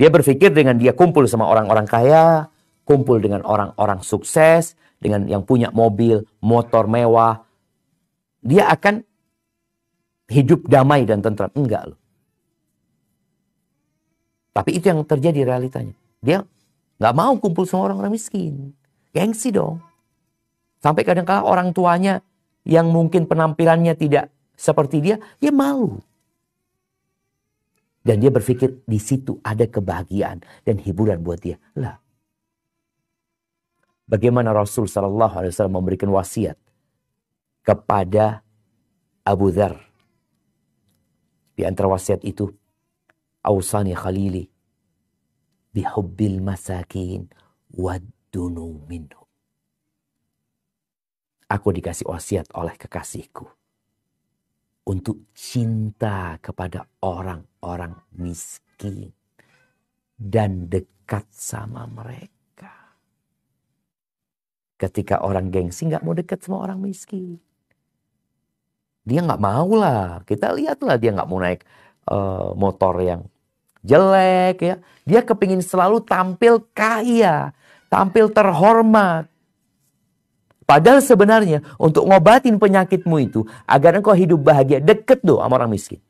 Dia berpikir dengan dia kumpul sama orang-orang kaya, kumpul dengan orang-orang sukses, dengan yang punya mobil, motor mewah, dia akan hidup damai dan tentram. Enggak loh. Tapi itu yang terjadi realitanya. Dia nggak mau kumpul sama orang-orang miskin. Gengsi dong. Sampai kadang kadang orang tuanya yang mungkin penampilannya tidak seperti dia, dia malu. Dan dia berpikir di situ ada kebahagiaan dan hiburan buat dia. Lah. Bagaimana Rasul Shallallahu Alaihi Wasallam memberikan wasiat kepada Abu Dhar. Di antara wasiat itu, Ausani Khalili bihubbil masakin wadunu minhu. Aku dikasih wasiat oleh kekasihku untuk cinta kepada orang-orang miskin dan dekat sama mereka. Ketika orang gengsi nggak mau dekat sama orang miskin. Dia nggak mau lah. Kita lihatlah dia nggak mau naik uh, motor yang jelek ya. Dia kepingin selalu tampil kaya, tampil terhormat. Padahal sebenarnya untuk ngobatin penyakitmu itu agar engkau hidup bahagia deket doa sama orang miskin.